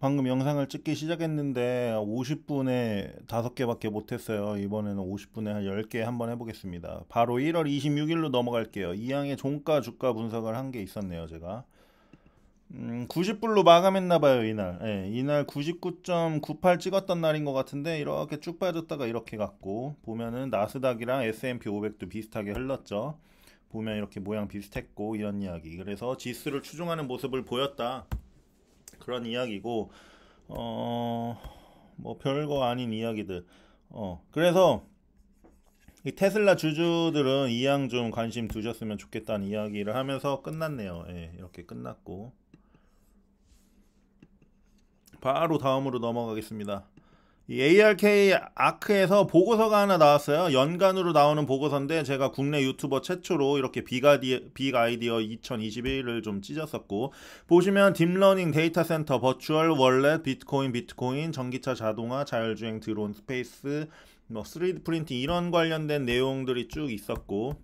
방금 영상을 찍기 시작했는데 50분에 5개밖에 못했어요. 이번에는 50분에 한 10개 한번 해보겠습니다. 바로 1월 26일로 넘어갈게요. 이양의 종가 주가 분석을 한 게 있었네요. 제가 음, 90불로 마감했나봐요. 이날 예, 이날 99.98 찍었던 날인 것 같은데 이렇게 쭉 빠졌다가 이렇게 갔고 보면은 나스닥이랑 S&P 500도 비슷하게 흘렀죠. 보면 이렇게 모양 비슷했고 이런 이야기. 그래서 지수를 추종하는 모습을 보였다. 그런 이야기고 어 뭐 별거 아닌 이야기들 어 그래서 이 테슬라 주주들은 이왕 좀 관심 두셨으면 좋겠다는 이야기를 하면서 끝났네요. 예, 이렇게 끝났고 바로 다음으로 넘어가겠습니다. ARK 아크에서 보고서가 하나 나왔어요. 연간으로 나오는 보고서인데 제가 국내 유튜버 최초로 이렇게 빅아디어 빅아이디어 2021을 좀 찢었었고 보시면 딥러닝 데이터 센터, 버추얼 월렛, 비트코인, 비트코인, 전기차 자동화, 자율주행 드론, 스페이스, 뭐 3D 프린팅 이런 관련된 내용들이 쭉 있었고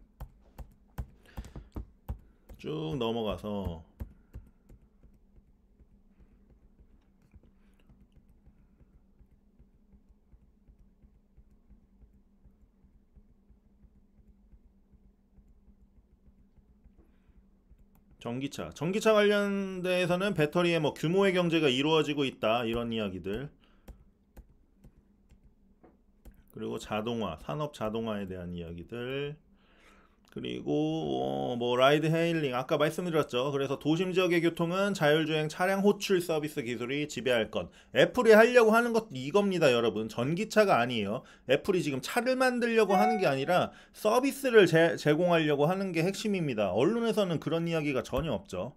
쭉 넘어가서 전기차. 전기차 관련돼서는 배터리의 뭐 규모의 경제가 이루어지고 있다. 이런 이야기들. 그리고 자동화, 산업 자동화에 대한 이야기들. 그리고 어, 뭐 라이드 헤일링 아까 말씀드렸죠. 그래서 도심 지역의 교통은 자율주행 차량 호출 서비스 기술이 지배할 것. 애플이 하려고 하는 것 이겁니다, 여러분. 전기차가 아니에요. 애플이 지금 차를 만들려고 하는 게 아니라 서비스를 제, 제공하려고 하는 게 핵심입니다. 언론에서는 그런 이야기가 전혀 없죠.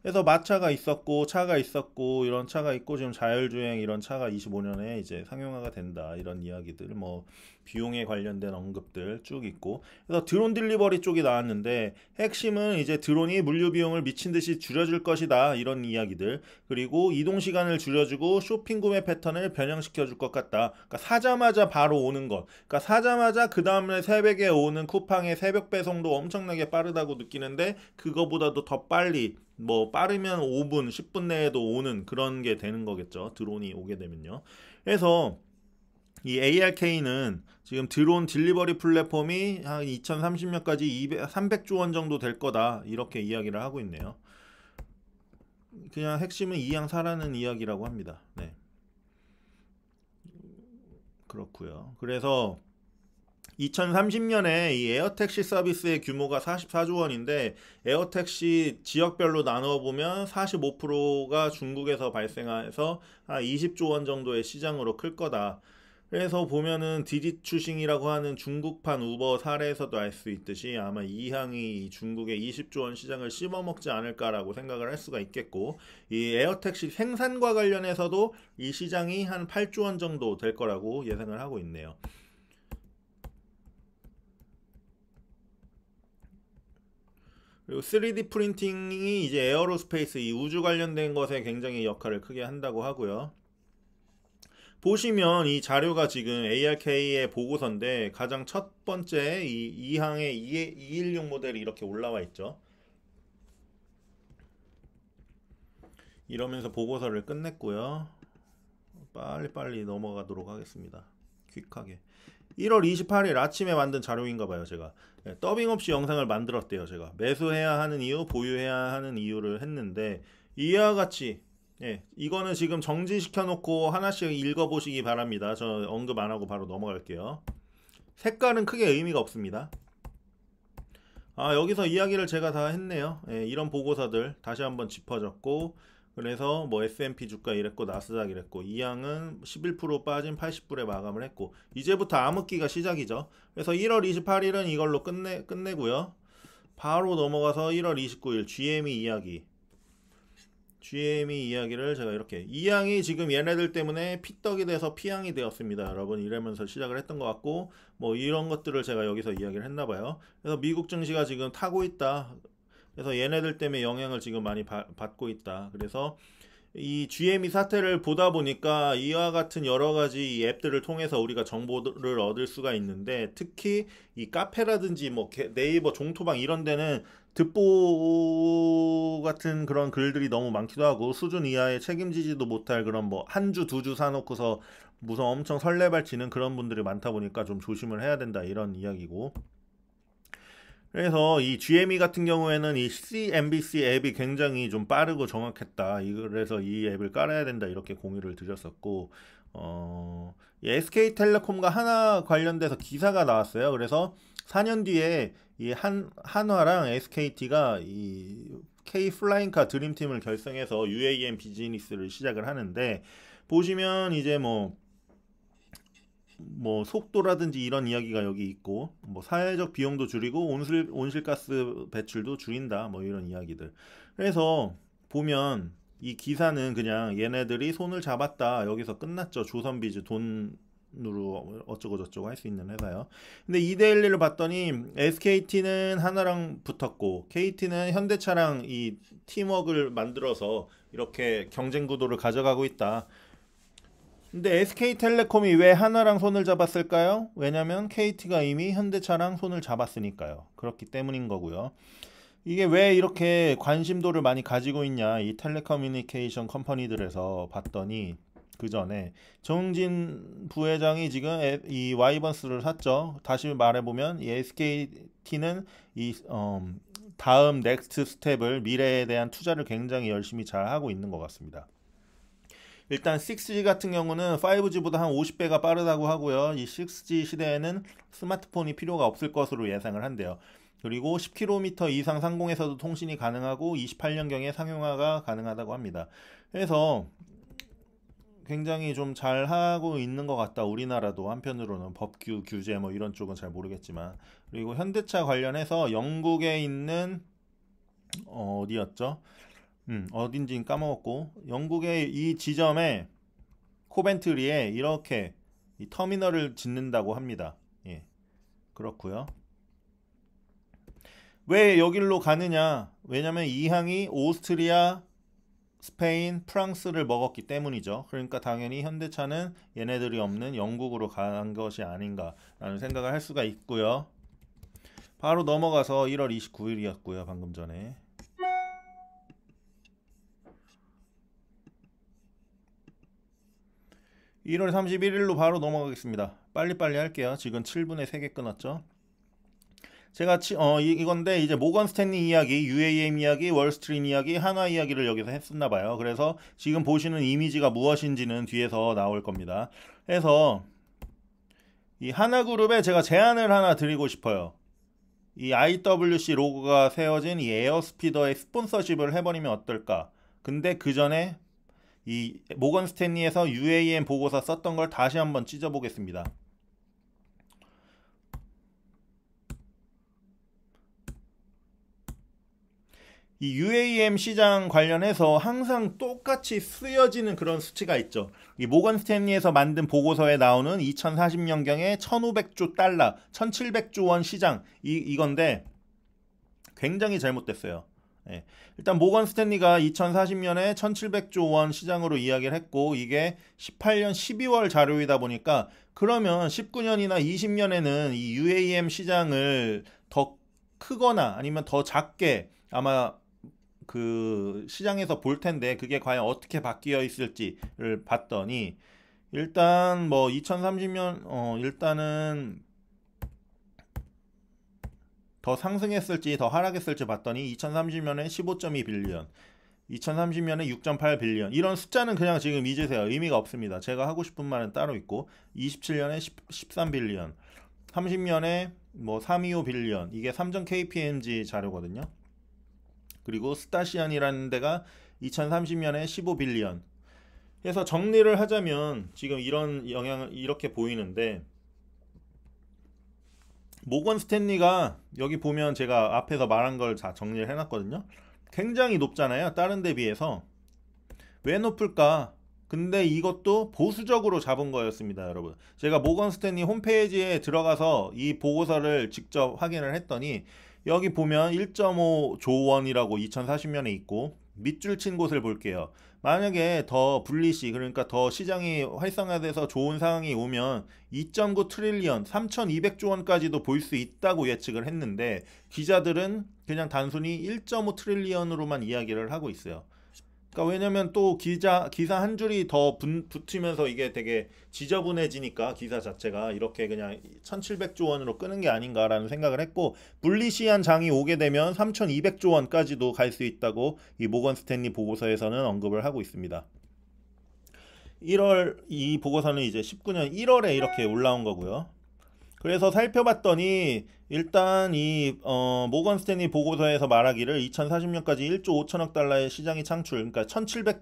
그래서 마차가 있었고 차가 있었고 이런 차가 있고 지금 자율주행 이런 차가 25년에 이제 상용화가 된다 이런 이야기들 뭐 비용에 관련된 언급들 쭉 있고 그래서 드론 딜리버리 쪽이 나왔는데 핵심은 이제 드론이 물류 비용을 미친 듯이 줄여줄 것이다 이런 이야기들 그리고 이동 시간을 줄여주고 쇼핑 구매 패턴을 변형시켜 줄 것 같다 그러니까 사자마자 바로 오는 것 그러니까 사자마자 그 다음날 새벽에 오는 쿠팡의 새벽 배송도 엄청나게 빠르다고 느끼는데 그거보다도 더 빨리 뭐 빠르면 5분 10분 내에도 오는 그런 게 되는 거겠죠 드론이 오게 되면요 그래서 이 ARK는 지금 드론 딜리버리 플랫폼이 한 2030년까지 200, 300조 원 정도 될 거다 이렇게 이야기를 하고 있네요. 그냥 핵심은 이 양 사라는 이야기라고 합니다. 네. 그렇고요. 그래서 2030년에 이 에어택시 서비스의 규모가 44조 원인데 에어택시 지역별로 나누어 보면 45%가 중국에서 발생해서 20조 원 정도의 시장으로 클 거다. 그래서 보면은 디지추싱이라고 하는 중국판 우버 사례에서도 알 수 있듯이 아마 이 향이 중국의 20조 원 시장을 씹어먹지 않을까라고 생각을 할 수가 있겠고 이 에어택시 생산과 관련해서도 이 시장이 한 8조 원 정도 될 거라고 예상을 하고 있네요. 그리고 3D 프린팅이 이제 에어로스페이스 이 우주 관련된 것에 굉장히 역할을 크게 한다고 하고요. 보시면 이 자료가 지금 ARK의 보고서인데 가장 첫 번째 이 2항의 216 모델이 이렇게 올라와 있죠. 이러면서 보고서를 끝냈고요. 빨리빨리 넘어가도록 하겠습니다. 퀵하게. 1월 28일 아침에 만든 자료인가 봐요, 제가. 네, 더빙 없이 영상을 만들었대요, 제가. 매수해야 하는 이유, 보유해야 하는 이유를 했는데 이와 같이 예, 이거는 지금 정지시켜 놓고 하나씩 읽어보시기 바랍니다. 저 언급 안 하고 바로 넘어갈게요. 색깔은 크게 의미가 없습니다. 아, 여기서 이야기를 제가 다 했네요. 예, 이런 보고서들 다시 한번 짚어졌고, 그래서 뭐 S&P 주가 이랬고 나스닥 이랬고 이양은 11% 빠진 80불에 마감을 했고 이제부터 암흑기가 시작이죠. 그래서 1월 28일은 이걸로 끝내 끝내고요. 바로 넘어가서 1월 29일 GME 이야기 GM이 e 이야기를 제가 이렇게 이양이 지금 얘네들 때문에 피떡이 돼서 피양이 되었습니다. 여러분 이러면서 시작을 했던 것 같고 뭐 이런 것들을 제가 여기서 이야기를 했나 봐요. 그래서 미국 증시가 지금 타고 있다. 그래서 얘네들 때문에 영향을 지금 많이 바, 받고 있다. 그래서 이 GME 사태를 보다 보니까 이와 같은 여러 가지 앱들을 통해서 우리가 정보를 얻을 수가 있는데 특히 이 카페라든지 뭐 네이버 종토방 이런 데는 듣보 같은 그런 글들이 너무 많기도 하고 수준 이하의 책임지지도 못할 그런 뭐 한 주 두 주 사놓고서 무슨 엄청 설레발치는 그런 분들이 많다 보니까 좀 조심을 해야 된다 이런 이야기고 그래서 이 GME 같은 경우에는 이 CNBC 앱이 굉장히 좀 빠르고 정확했다. 그래서 이 앱을 깔아야 된다. 이렇게 공유를 드렸었고, 어, SK텔레콤과 하나 관련돼서 기사가 나왔어요. 그래서 4년 뒤에 이 한, 한화랑 SKT가 이 K 플라잉카 드림팀을 결성해서 UAM 비즈니스를 시작을 하는데 보시면 이제 뭐뭐 뭐 속도라든지 이런 이야기가 여기 있고 뭐 사회적 비용도 줄이고 온실 온실가스 배출도 줄인다 뭐 이런 이야기들 그래서 보면 이 기사는 그냥 얘네들이 손을 잡았다 여기서 끝났죠 조선비즈 돈 으로 어쩌고 저쩌고 할 수 있는 회사요. 근데 2대 1를 봤더니 SKT는 하나랑 붙었고 KT는 현대차랑 이 팀워크를 만들어서 이렇게 경쟁 구도를 가져가고 있다. 근데 SK텔레콤이 왜 하나랑 손을 잡았을까요? 왜냐면 KT가 이미 현대차랑 손을 잡았으니까요. 그렇기 때문인 거고요. 이게 왜 이렇게 관심도를 많이 가지고 있냐 이 텔레커뮤니케이션 컴퍼니들에서 봤더니 그 전에 정진 부회장이 지금 이 와이번스를 샀죠. 다시 말해보면 이 SKT는 이 어, 다음 넥스트 스텝을 미래에 대한 투자를 굉장히 열심히 잘 하고 있는 것 같습니다. 일단 6G 같은 경우는 5G보다 한 50배가 빠르다고 하고요. 이 6G 시대에는 스마트폰이 필요가 없을 것으로 예상을 한대요. 그리고 10km 이상 상공에서도 통신이 가능하고 28년경에 상용화가 가능하다고 합니다. 그래서 굉장히 좀 잘하고 있는 것 같다. 우리나라도 한편으로는 법규, 규제 뭐 이런 쪽은 잘 모르겠지만. 그리고 현대차 관련해서 영국에 있는 어, 어디였죠? 음, 어딘지 까먹었고 영국의 이 지점에 코벤트리에 이렇게 이 터미널을 짓는다고 합니다. 예. 그렇고요. 왜여길로 가느냐? 왜냐면 이 항이 오스트리아 스페인, 프랑스를 먹었기 때문이죠. 그러니까 당연히 현대차는 얘네들이 없는 영국으로 간 것이 아닌가라는 생각을 할 수가 있고요. 바로 넘어가서 1월 29일이었고요. 방금 전에. (1월 31일로) 바로 넘어가겠습니다 빨리빨리 할게요 지금 (7분에) (3개) 끊었죠 제가 치, 어, 이, 이건데 이제 모건 스탠리 이야기, UAM 이야기, 월스트리트 이야기, 한화 이야기를 여기서 했었나 봐요. 그래서 지금 보시는 이미지가 무엇인지는 뒤에서 나올 겁니다. 해서 이 하나 그룹에 제가 제안을 하나 드리고 싶어요. 이 IWC 로고가 세워진 이 에어스피더의 스폰서십을 해버리면 어떨까? 근데 그 전에 이 모건 스탠리에서 UAM 보고서 썼던 걸 다시 한번 찢어보겠습니다. 이 UAM 시장 관련해서 항상 똑같이 쓰여지는 그런 수치가 있죠. 이 모건 스탠리에서 만든 보고서에 나오는 2040년경에 1,500조 달러, 1,700조 원 시장 이 이건데 굉장히 잘못됐어요. 예. 일단 모건 스탠리가 2040년에 1,700조 원 시장으로 이야기를 했고 이게 18년 12월 자료이다 보니까 그러면 19년이나 20년에는 이 UAM 시장을 더 크거나 아니면 더 작게 아마 그 시장에서 볼 텐데 그게 과연 어떻게 바뀌어 있을지를 봤더니 일단 뭐 2030년 어 일단은 더 상승했을지 더 하락했을지 봤더니 2030년에 15.2 빌리언 2030년에 6.8 빌리언 이런 숫자는 그냥 지금 잊으세요 의미가 없습니다 제가 하고 싶은 말은 따로 있고 27년에 10, 13 빌리언 30년에 뭐 325 빌리언 이게 3전 KPMG 자료거든요 그리고 스타시안이라는 데가 2030년에 15빌리언. 해서 정리를 하자면 지금 이런 영향 을 이렇게 보이는데 모건 스탠리가 여기 보면 제가 앞에서 말한 걸 다 정리를 해놨거든요. 굉장히 높잖아요. 다른 데 비해서. 왜 높을까? 근데 이것도 보수적으로 잡은 거였습니다, 여러분. 제가 모건 스탠리 홈페이지에 들어가서 이 보고서를 직접 확인을 했더니 여기 보면 1.5조 원이라고 2040년에 있고 밑줄 친 곳을 볼게요. 만약에 더 분리시 그러니까 더 시장이 활성화돼서 좋은 상황이 오면 2.9 트릴리언 3,200조 원까지도 볼 수 있다고 예측을 했는데 기자들은 그냥 단순히 1.5 트릴리언으로만 이야기를 하고 있어요. 그러니까 왜냐면 또 기자 기사 한 줄이 더 분, 붙으면서 이게 되게 지저분해지니까 기사 자체가 이렇게 그냥 1,700조 원으로 끄는 게 아닌가라는 생각을 했고 불리시한 장이 오게 되면 3,200조 원까지도 갈 수 있다고 이 모건 스탠리 보고서에서는 언급을 하고 있습니다. 1월 이 보고서는 이제 19년 1월에 이렇게 올라온 거고요. 그래서 살펴봤더니 일단 이 어, 모건 스탠리 보고서에서 말하기를 2040년까지 1조 5천억 달러의 시장이 창출, 그러니까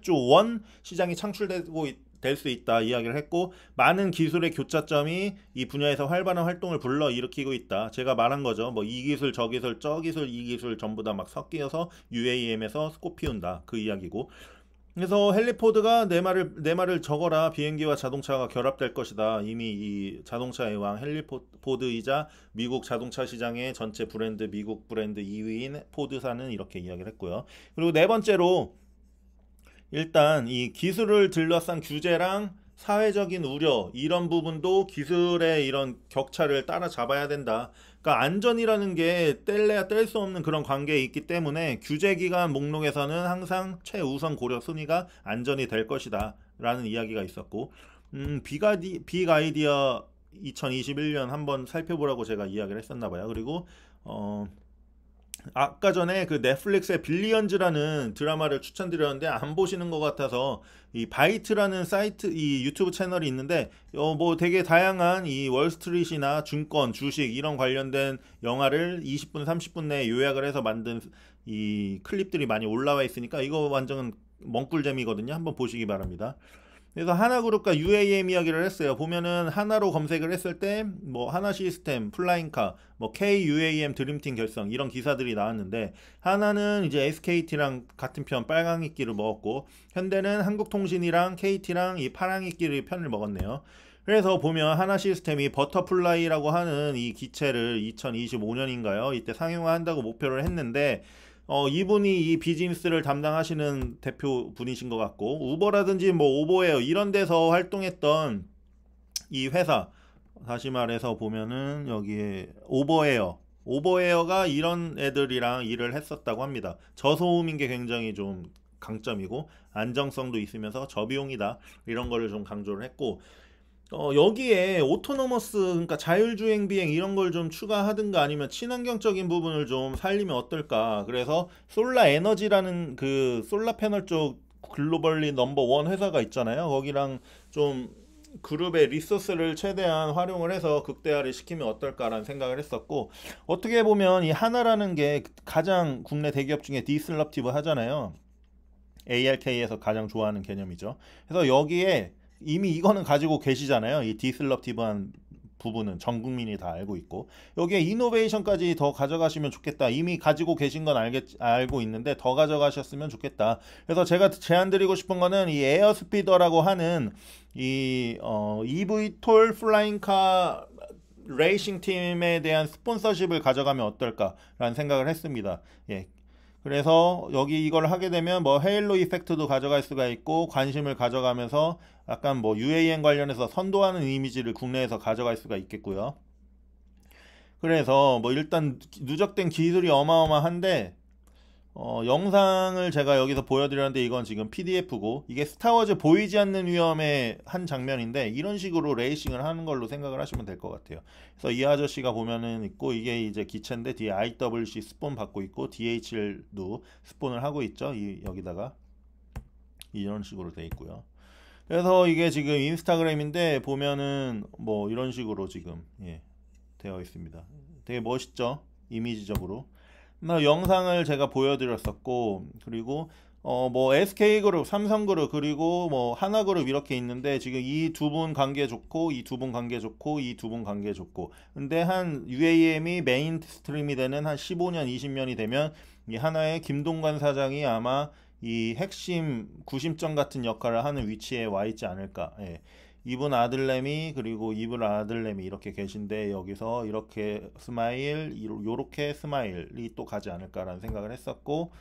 1,700조 원 시장이 창출되고 될 수 있다 이야기를 했고 많은 기술의 교차점이 이 분야에서 활발한 활동을 불러 일으키고 있다. 제가 말한 거죠. 뭐 이 기술, 저 기술, 저 기술, 이 기술 전부 다 막 섞여서 UAM에서 스코피운다그 이야기고 그래서 헬리포드가내 말을 내 말을 적어라 비행기와 자동차가 결합될 것이다. 이미 이 자동차의 왕헬리포드이자 미국 자동차 시장의 전체 브랜드 미국 브랜드 2위인 포드사는 이렇게 이야기를 했고요. 그리고 네 번째로 일단 이 기술을 들러싼 규제랑 사회적인 우려 이런 부분도 기술의 이런 격차를 따라잡아야 된다. 그러니까 안전이라는 게 뗄래야 뗄 수 없는 그런 관계에 있기 때문에 규제 기간 목록에서는 항상 최우선 고려 순위가 안전이 될 것이다라는 이야기가 있었고 음, 빅아디, 빅아이디어 2021년 한번 살펴보라고 제가 이야기를 했었나 봐요. 그리고 어 아까 전에 그 넷플릭스의 빌리언즈라는 드라마를 추천드렸는데 안 보시는 것 같아서 이 바이트라는 사이트 이 유튜브 채널이 있는데 어뭐 되게 다양한 이 월스트리트나 증권, 주식 이런 관련된 영화를 20분, 30분 내에 요약을 해서 만든 이 클립들이 많이 올라와 있으니까 이거 완전 멍꿀잼이거든요. 한번 보시기 바랍니다. 그래서 하나그룹과 UAM 이야기를 했어요. 보면은 하나로 검색을 했을 때 뭐 하나 시스템, 플라잉카, 뭐 K UAM 드림팀 결성 이런 기사들이 나왔는데 하나는 이제 SKT랑 같은 편 빨강이끼를 먹었고 현대는 한국통신이랑 KT랑 이 파랑이끼를 편을 먹었네요. 그래서 보면 하나 시스템이 버터플라이라고 하는 이 기체를 2025년인가요? 이때 상용화한다고 목표를 했는데 어, 이분이 이 비즈니스를 담당하시는 대표 분이신 것 같고 우버라든지 뭐 오버웨어 이런 데서 활동했던 이 회사 다시 말해서 보면은 여기에 오버웨어 오버웨어가 이런 애들이랑 일을 했었다고 합니다. 저소음인 게 굉장히 좀 강점이고 안정성도 있으면서 저비용이다 이런 거를 좀 강조를 했고 어, 여기에 오토노머스 그러니까 자율주행 비행 이런 걸 좀 추가하든가 아니면 친환경적인 부분을 좀 살리면 어떨까 그래서 솔라 에너지라는 그 솔라 패널 쪽 글로벌리 넘버 원 회사가 있잖아요 거기랑 좀 그룹의 리소스를 최대한 활용을 해서 극대화를 시키면 어떨까라는 생각을 했었고 어떻게 보면 이 하나라는 게 가장 국내 대기업 중에 디슬럽티브 하잖아요 ARK에서 가장 좋아하는 개념이죠 그래서 여기에 이미 이거는 가지고 계시잖아요. 이 디슬럽티브한 부분은 전 국민이 다 알고 있고 여기에 이노베이션까지 더 가져가시면 좋겠다. 이미 가지고 계신 건 알겠, 알고 있는데 더 가져가셨으면 좋겠다. 그래서 제가 제안드리고 싶은 거는 이 에어스피더라고 하는 이 어, EV 톨 플라잉카 레이싱 팀에 대한 스폰서십을 가져가면 어떨까라는 생각을 했습니다. 예, 그래서 여기 이걸 하게 되면 뭐 헤일로 이펙트도 가져갈 수가 있고 관심을 가져가면서 약간 뭐 u a m 관련해서 선도하는 이미지를 국내에서 가져갈 수가 있겠고요. 그래서 뭐 일단 누적된 기술이 어마어마한데 어, 영상을 제가 여기서 보여드렸는데 이건 지금 PDF고 이게 스타워즈 보이지 않는 위험의 한 장면인데 이런 식으로 레이싱을 하는 걸로 생각을 하시면 될 것 같아요. 그래서 이 아저씨가 보면은 있고 이게 이제 기체인데 뒤에 IWC 스폰 받고 있고 DHL도 스폰을 하고 있죠. 이, 여기다가 이런 식으로 돼 있고요. 그래서 이게 지금 인스타그램인데 보면은 뭐 이런 식으로 지금 예, 되어 있습니다. 되게 멋있죠 이미지적으로. 영상을 제가 보여드렸었고 그리고 어 뭐 SK그룹, 삼성그룹 그리고 뭐 하나그룹 이렇게 있는데 지금 이 두 분 관계 좋고 이 두 분 관계 좋고 이 두 분 관계 좋고 근데 한 UAM이 메인 스트림이 되는 한 15년 20년이 되면 이 하나의 김동관 사장이 아마 이 핵심 구심점 같은 역할을 하는 위치에 와 있지 않을까. 예. 이분 아들내미 그리고 이분 아들내미 이렇게 계신데 여기서 이렇게 스마일 이렇게 스마일이 또 가지 않을까라는 생각을 했었고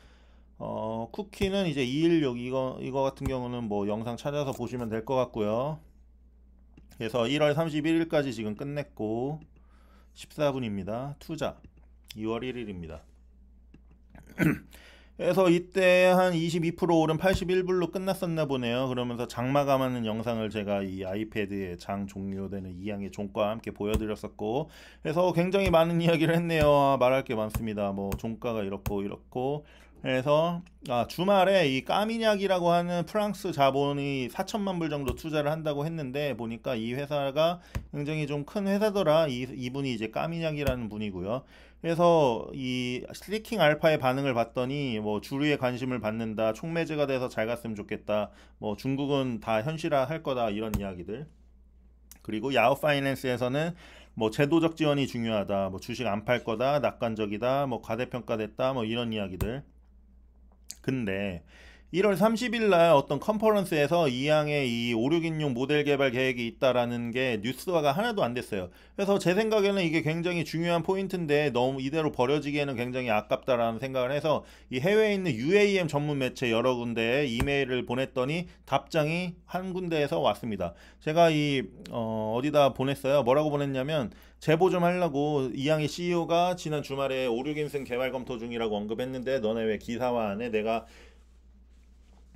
어, 쿠키는 이제 216 이거 이거 같은 경우는 뭐 영상 찾아서 보시면 될 것 같고요. 그래서 1월 31일까지 지금 끝냈고 14분입니다. 투자 2월 1일입니다. 그래서 이때 한 22% 오른 81불로 끝났었나 보네요. 그러면서 장 마감하는 영상을 제가 이 아이패드의 장 종료되는 이양의 종과 함께 보여드렸었고 그래서 굉장히 많은 이야기를 했네요. 아, 말할 게 많습니다. 뭐 종가가 이렇고 이렇고 그래서 아, 주말에 이 까미냑이라고 하는 프랑스 자본이 4천만 불 정도 투자를 한다고 했는데 보니까 이 회사가 굉장히 좀 큰 회사더라. 이, 이분이 이제 까미냑이라는 분이고요. 그래서 이 슬리킹 알파의 반응을 봤더니 뭐 주류의 관심을 받는다, 촉매제가 돼서 잘 갔으면 좋겠다, 뭐 중국은 다 현실화 할 거다 이런 이야기들. 그리고 야후 파이낸스에서는 뭐 제도적 지원이 중요하다, 뭐 주식 안 팔 거다, 낙관적이다, 뭐 과대평가됐다, 뭐 이런 이야기들. 근데 1월 30일 날 어떤 컨퍼런스에서 이양의 이5616 모델 개발 계획이 있다라는 게 뉴스화가 하나도 안 됐어요. 그래서 제 생각에는 이게 굉장히 중요한 포인트인데 너무 이대로 버려지기에는 굉장히 아깝다라는 생각을 해서 이 해외에 있는 UAM 전문 매체 여러 군데에 이메일을 보냈더니 답장이 한 군데에서 왔습니다. 제가 이 어, 디다 보냈어요. 뭐라고 보냈냐면 제보 좀 하려고 이양의 CEO가 지난 주말에 56인승 개발 검토 중이라고 언급했는데 너네 왜 기사화 안에 내가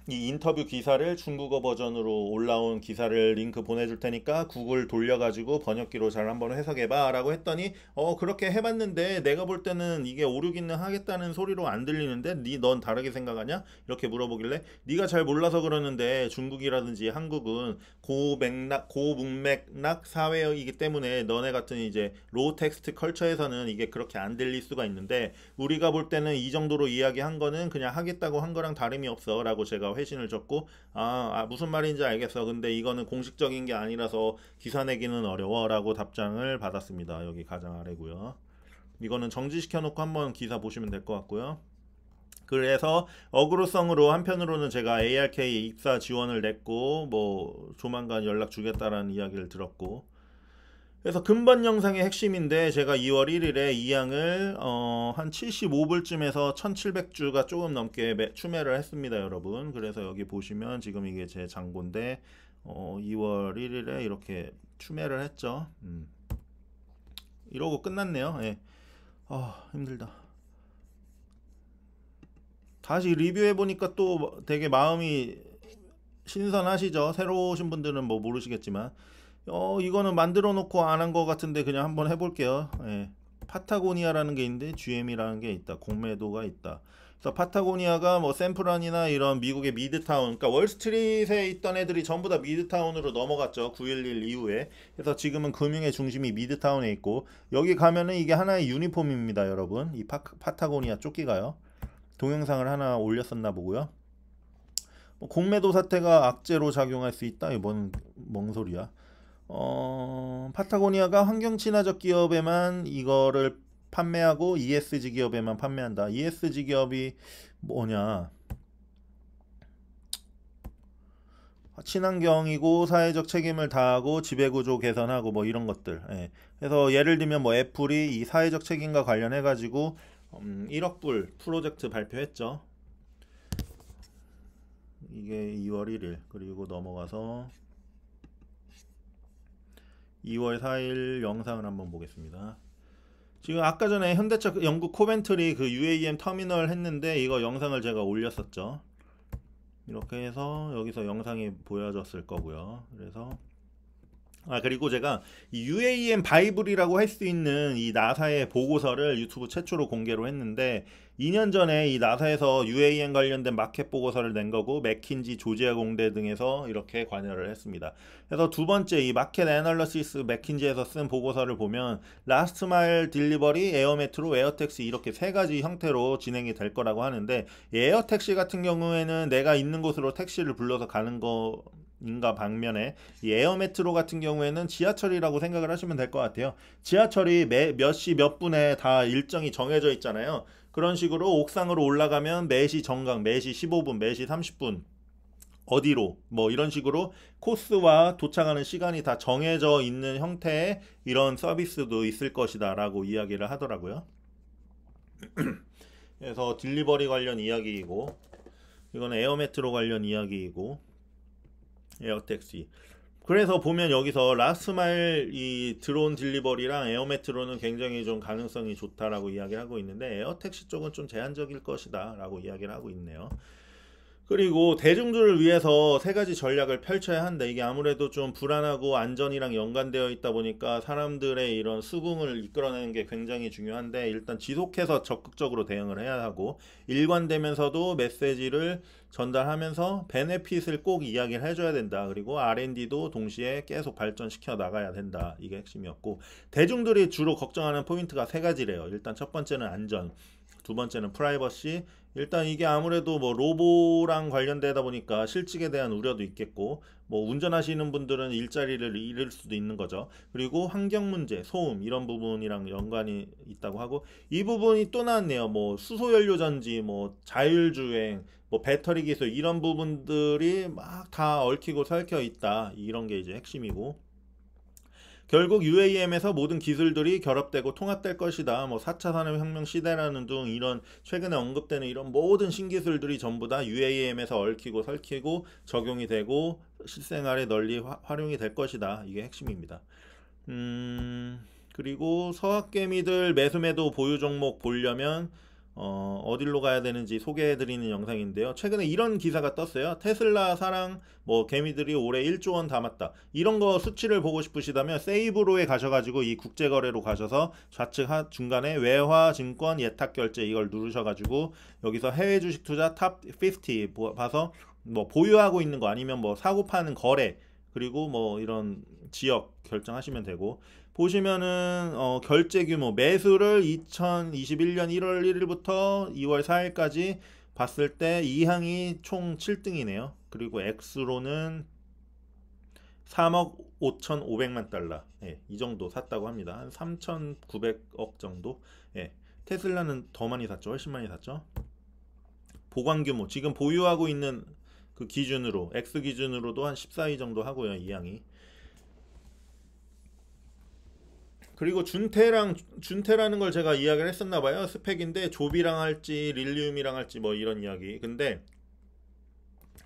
이 인터뷰 기사를 중국어 버전으로 올라온 기사를 링크 보내줄 테니까 구글 돌려가지고 번역기로 잘 한번 해석해봐 라고 했더니 어 그렇게 해봤는데 내가 볼 때는 이게 오류 기능 하겠다는 소리로 안 들리는데 니 넌 다르게 생각하냐? 이렇게 물어보길래 니가 잘 몰라서 그러는데 중국이라든지 한국은 고맥락 고문맥락 사회이기 때문에 너네 같은 이제 로우 텍스트 컬처에서는 이게 그렇게 안 들릴 수가 있는데 우리가 볼 때는 이 정도로 이야기한 거는 그냥 하겠다고 한 거랑 다름이 없어 라고 제가 회신을 적고 아, 아, 무슨 말인지 알겠어. 근데 이거는 공식적인 게 아니라서 기사 내기는 어려워라고 답장을 받았습니다. 여기 가장 아래고요. 이거는 정지시켜 놓고 한번 기사 보시면 될 것 같고요. 그래서 어그로성으로 한편으로는 제가 ARK 입사 지원을 냈고 뭐 조만간 연락 주겠다라는 이야기를 들었고 그래서 금번 영상의 핵심인데 제가 2월 1일에 이 양을 어, 한 75불쯤에서 1700주가 조금 넘게 매, 추매를 했습니다 여러분 그래서 여기 보시면 지금 이게 제장고인데 어, 2월 1일에 이렇게 추매를 했죠 음. 이러고 끝났네요 예. 아 힘들다 다시 리뷰해보니까 또 되게 마음이 신선하시죠 새로 오신 분들은 뭐 모르시겠지만 어 이거는 만들어 놓고 안 한 것 같은데 그냥 한번 해볼게요 예. 파타고니아라는 게 있는데 GM이라는 게 있다 공매도가 있다 그래서 파타고니아가 뭐 샌프란이나 이런 미국의 미드타운, 그러니까 월스트리트에 있던 애들이 전부 다 미드타운으로 넘어갔죠. 9.11 이후에. 그래서 지금은 금융의 중심이 미드타운에 있고 여기 가면은 이게 하나의 유니폼입니다, 여러분. 이 파, 파타고니아 조끼가요. 동영상을 하나 올렸었나 보고요. 뭐 공매도 사태가 악재로 작용할 수 있다. 이뭔 멍소리야. 어, 파타고니아가 환경 친화적 기업에만 이거를 판매하고 ESG 기업에만 판매한다. ESG 기업이 뭐냐? 친환경이고 사회적 책임을 다하고 지배구조 개선하고 뭐 이런 것들. 예. 그래서 예를 들면 뭐 애플이 이 사회적 책임과 관련해 가지고 음, 1억 불 프로젝트 발표했죠. 이게 2월 1일 그리고 넘어가서 2월 4일 영상을 한번 보겠습니다. 지금 아까 전에 현대차 그 영국 코벤트리 그 UAM 터미널 했는데 이거 영상을 제가 올렸었죠. 이렇게 해서 여기서 영상이 보여졌을 거고요. 그래서 아 그리고 제가 UAM 바이블이라고 할 수 있는 이 나사의 보고서를 유튜브 최초로 공개로 했는데 2년 전에 이 나사에서 UAM 관련된 마켓 보고서를 낸 거고 맥킨지 조지아 공대 등에서 이렇게 관여를 했습니다. 그래서 두 번째 이 마켓 애널러시스 맥킨지에서 쓴 보고서를 보면 라스트 마일 딜리버리, 에어메트로, 에어택시 이렇게 세 가지 형태로 진행이 될 거라고 하는데 에어택시 같은 경우에는 내가 있는 곳으로 택시를 불러서 가는 거 인가 방면에 이 에어 메트로 같은 경우에는 지하철이라고 생각을 하시면 될 것 같아요. 지하철이 몇 시 몇 분에 다 일정이 정해져 있잖아요. 그런 식으로 옥상으로 올라가면 매시 정각, 매시 15분, 매시 30분 어디로 뭐 이런 식으로 코스와 도착하는 시간이 다 정해져 있는 형태의 이런 서비스도 있을 것이다라고 이야기를 하더라고요. 그래서 딜리버리 관련 이야기이고 이건 에어메트로 관련 이야기이고 에어택시. 그래서 보면 여기서 라스마일 이 드론 딜리버리랑 에어메트로는 굉장히 좀 가능성이 좋다라고 이야기를 하고 있는데 에어택시 쪽은 좀 제한적일 것이다라고 이야기를 하고 있네요. 그리고 대중들을 위해서 세 가지 전략을 펼쳐야 한다. 이게 아무래도 좀 불안하고 안전이랑 연관되어 있다 보니까 사람들의 이런 수긍을 이끌어내는 게 굉장히 중요한데 일단 지속해서 적극적으로 대응을 해야 하고 일관되면서도 메시지를 전달하면서 베네핏을 꼭 이야기를 해줘야 된다. 그리고 R&D도 동시에 계속 발전시켜 나가야 된다. 이게 핵심이었고 대중들이 주로 걱정하는 포인트가 세 가지래요. 일단 첫 번째는 안전, 두 번째는 프라이버시, 일단 이게 아무래도 뭐 로보랑 관련되다 보니까 실직에 대한 우려도 있겠고 뭐 운전하시는 분들은 일자리를 잃을 수도 있는 거죠. 그리고 환경 문제, 소음 이런 부분이랑 연관이 있다고 하고 이 부분이 또 나왔네요. 뭐 수소 연료 전지, 뭐 자율 주행 뭐 배터리 기술 이런 부분들이 막 다 얽히고 설켜 있다. 이런 게 이제 핵심이고. 결국 UAM에서 모든 기술들이 결합되고 통합될 것이다. 뭐 4차 산업혁명 시대라는 등 이런 최근에 언급되는 이런 모든 신기술들이 전부 다 UAM에서 얽히고 설키고 적용이 되고 실생활에 널리 화, 활용이 될 것이다. 이게 핵심입니다. 음, 그리고 서학개미들 매수매도 보유 종목 보려면 어, 어딜로 가야 되는지 소개해드리는 영상인데요. 최근에 이런 기사가 떴어요. 테슬라 사랑 뭐 개미들이 올해 1조 원 담았다. 이런 거 수치를 보고 싶으시다면 세이브로에 가셔가지고 이 국제거래로 가셔서 좌측 하, 중간에 외화증권 예탁결제 이걸 누르셔가지고 여기서 해외 주식 투자 탑 50 봐서 뭐 보유하고 있는 거 아니면 뭐 사고 파는 거래 그리고 뭐 이런 지역 결정하시면 되고 보시면은 어, 결제 규모 매수를 2021년 1월 1일부터 2월 4일까지 봤을 때이 항이 총 7등이네요. 그리고 액수로는 3억 5,500만 달러. 예, 이 정도 샀다고 합니다. 한 3,900억 정도. 예, 테슬라는 더 많이 샀죠. 훨씬 많이 샀죠. 보관 규모 지금 보유하고 있는 그 기준으로 X 기준으로도 한 14위 정도 하고요. 이 양이. 그리고 준태랑준태라는걸 제가 이야기를 했었나 봐요. 스펙인데 조비랑 할지 릴리움이랑 할지 뭐 이런 이야기. 근데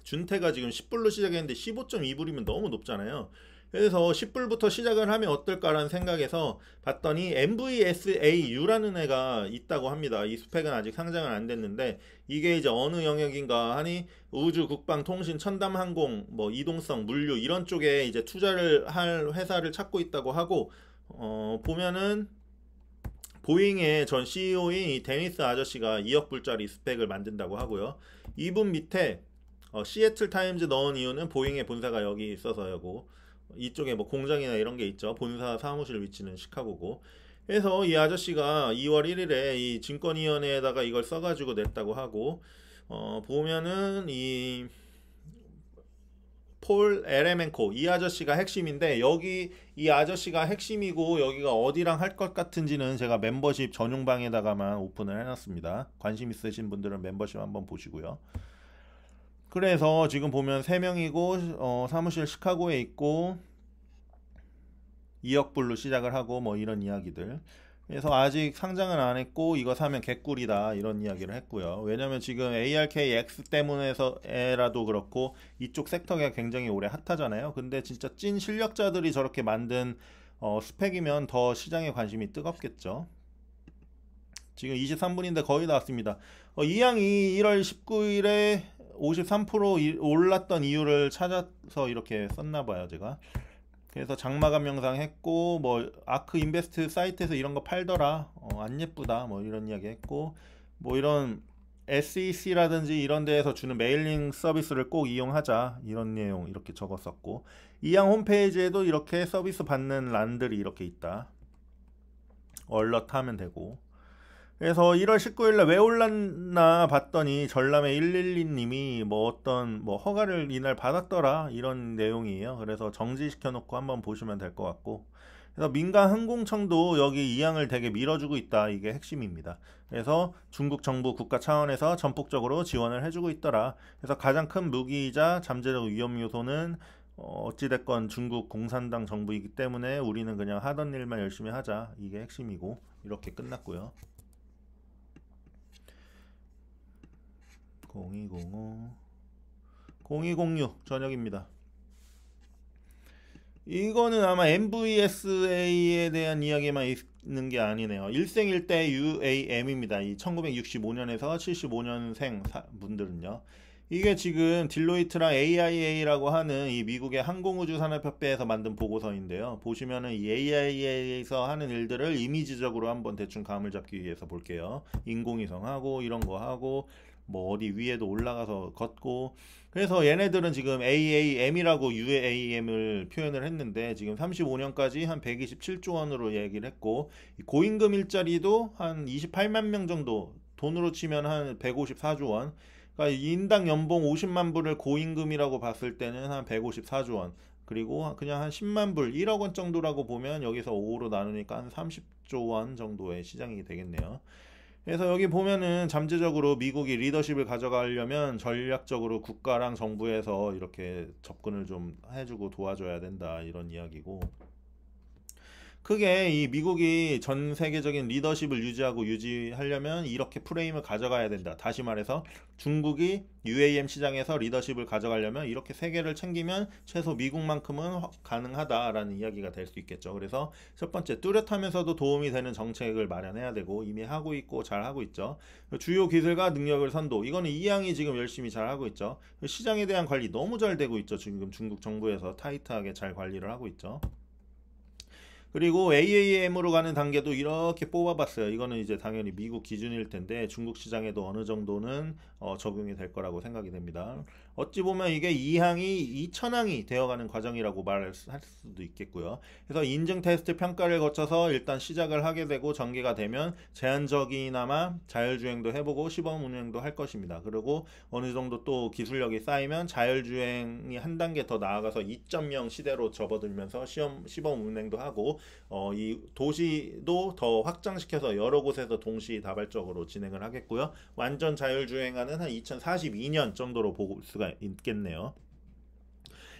준태가 지금 10불로 시작했는데 15.2불이면 너무 높잖아요. 그래서 10불부터 시작을 하면 어떨까라는 생각에서 봤더니 MVSAU라는 애가 있다고 합니다. 이 스펙은 아직 상장은 안 됐는데 이게 이제 어느 영역인가 하니 우주, 국방, 통신, 첨단 항공, 뭐 이동성, 물류 이런 쪽에 이제 투자를 할 회사를 찾고 있다고 하고 어, 보면은 보잉의 전 CEO인 이 데니스 아저씨가 2억 불짜리 스펙을 만든다고 하고요. 이분 밑에 어, 시애틀 타임즈 넣은 이유는 보잉의 본사가 여기 있어서요고 이쪽에 뭐 공장이나 이런 게 있죠. 본사 사무실 위치는 시카고고. 그래서 이 아저씨가 2월 1일에 이 증권위원회에다가 이걸 써가지고 냈다고 하고 어 보면은 이폴 에레멘코 이 아저씨가 핵심인데 여기 이 아저씨가 핵심이고 여기가 어디랑 할 것 같은지는 제가 멤버십 전용방에다가만 오픈을 해놨습니다. 관심 있으신 분들은 멤버십 한번 보시고요. 그래서 지금 보면 3명이고 어, 사무실 시카고에 있고 2억불로 시작을 하고 뭐 이런 이야기들 그래서 아직 상장은 안 했고 이거 사면 개꿀이다 이런 이야기를 했고요. 왜냐면 지금 ARKX 때문에서라도 그렇고 이쪽 섹터가 굉장히 오래 핫하잖아요. 근데 진짜 찐 실력자들이 저렇게 만든 어, 스펙이면 더 시장에 관심이 뜨겁겠죠. 지금 23분인데 거의 다 왔습니다. 어, 이 양이 1월 19일에 53% 올랐던 이유를 찾아서 이렇게 썼나 봐요, 제가. 그래서 장마감 영상 했고 뭐 아크 인베스트 사이트에서 이런 거 팔더라 어, 안 예쁘다 뭐 이런 이야기 했고 뭐 이런 SEC라든지 이런 데에서 주는 메일링 서비스를 꼭 이용하자 이런 내용 이렇게 적었었고 이양 홈페이지에도 이렇게 서비스 받는 란들이 이렇게 있다 얼럿 하면 되고 그래서 1월 19일날 왜 올랐나 봤더니 전남의 112님이 뭐 어떤 뭐 허가를 이날 받았더라 이런 내용이에요. 그래서 정지시켜 놓고 한번 보시면 될 것 같고. 그래서 민간 항공청도 여기 이항을 되게 밀어주고 있다. 이게 핵심입니다. 그래서 중국 정부 국가 차원에서 전폭적으로 지원을 해주고 있더라. 그래서 가장 큰 무기이자 잠재적 위험 요소는 어, 어찌됐건 중국 공산당 정부이기 때문에 우리는 그냥 하던 일만 열심히 하자. 이게 핵심이고 이렇게 끝났고요. 0205 0206 저녁입니다. 이거는 아마 MVSA에 대한 이야기만 있는 게 아니네요. 일생일대 UAM입니다. 이 1965년에서 75년생 분들은요. 이게 지금 딜로이트랑 AIA라고 하는 이 미국의 항공우주산업협회에서 만든 보고서인데요. 보시면은 이 AIA에서 하는 일들을 이미지적으로 한번 대충 감을 잡기 위해서 볼게요. 인공위성하고 이런 거 하고 뭐 어디 위에도 올라가서 걷고 그래서 얘네들은 지금 AAM이라고 UAM을 표현을 했는데 지금 35년까지 한 127조 원으로 얘기를 했고 고임금 일자리도 한 28만 명 정도 돈으로 치면 한 154조 원 그러니까 인당 연봉 50만 불을 고임금이라고 봤을 때는 한 154조 원 그리고 그냥 한 10만 불 1억 원 정도라고 보면 여기서 5로 나누니까 한 30조 원 정도의 시장이 되겠네요. 그래서 여기 보면은 잠재적으로 미국이 리더십을 가져가려면 전략적으로 국가랑 정부에서 이렇게 접근을 좀 해주고 도와줘야 된다 이런 이야기고 그게 이 미국이 전 세계적인 리더십을 유지하고 유지하려면 이렇게 프레임을 가져가야 된다. 다시 말해서 중국이 UAM 시장에서 리더십을 가져가려면 이렇게 세계를 챙기면 최소 미국만큼은 가능하다라는 이야기가 될 수 있겠죠. 그래서 첫 번째 뚜렷하면서도 도움이 되는 정책을 마련해야 되고 이미 하고 있고 잘 하고 있죠. 주요 기술과 능력을 선도 이거는 이양이 지금 열심히 잘 하고 있죠. 시장에 대한 관리 너무 잘 되고 있죠. 지금 중국 정부에서 타이트하게 잘 관리를 하고 있죠. 그리고 AAM으로 가는 단계도 이렇게 뽑아봤어요. 이거는 이제 당연히 미국 기준일 텐데 중국 시장에도 어느 정도는 어, 적용이 될 거라고 생각이 됩니다. 어찌 보면 이게 2항이 2천항이 되어가는 과정이라고 말할 수도 있겠고요. 그래서 인증 테스트 평가를 거쳐서 일단 시작을 하게 되고 전개가 되면 제한적이나마 자율주행도 해보고 시범 운행도 할 것입니다. 그리고 어느 정도 또 기술력이 쌓이면 자율주행이 한 단계 더 나아가서 2.0 시대로 접어들면서 시험, 시범 운행도 하고 어, 이 도시도 더 확장시켜서 여러 곳에서 동시다발적으로 진행을 하겠고요. 완전 자율주행하는 한 2042년 정도로 보고 수가 수가 있겠네요.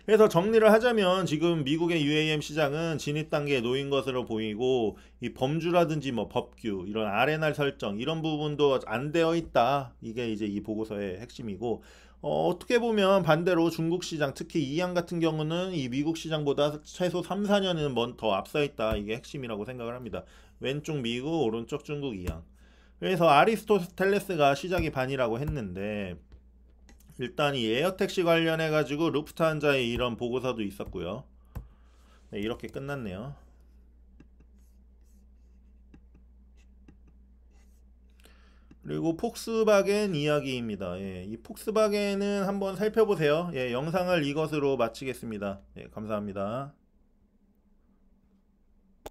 그래서 정리를 하자면 지금 미국의 UAM 시장은 진입 단계에 놓인 것으로 보이고 이 범주라든지 뭐 법규 이런 R&R 설정 이런 부분도 안 되어 있다 이게 이제 이 보고서의 핵심이고 어, 어떻게 보면 반대로 중국 시장 특히 이 양 같은 경우는 이 미국 시장보다 최소 3, 4년은 더 앞서 있다 이게 핵심이라고 생각을 합니다 왼쪽 미국 오른쪽 중국 이양 그래서 아리스토텔레스가 시작이 반이라고 했는데 일단 이 에어택시 관련해 가지고 루프트한자의 이런 보고서도 있었고요. 네, 이렇게 끝났네요. 그리고 폭스바겐 이야기입니다. 예, 이 폭스바겐은 한번 살펴보세요. 예, 영상을 이것으로 마치겠습니다. 예, 감사합니다.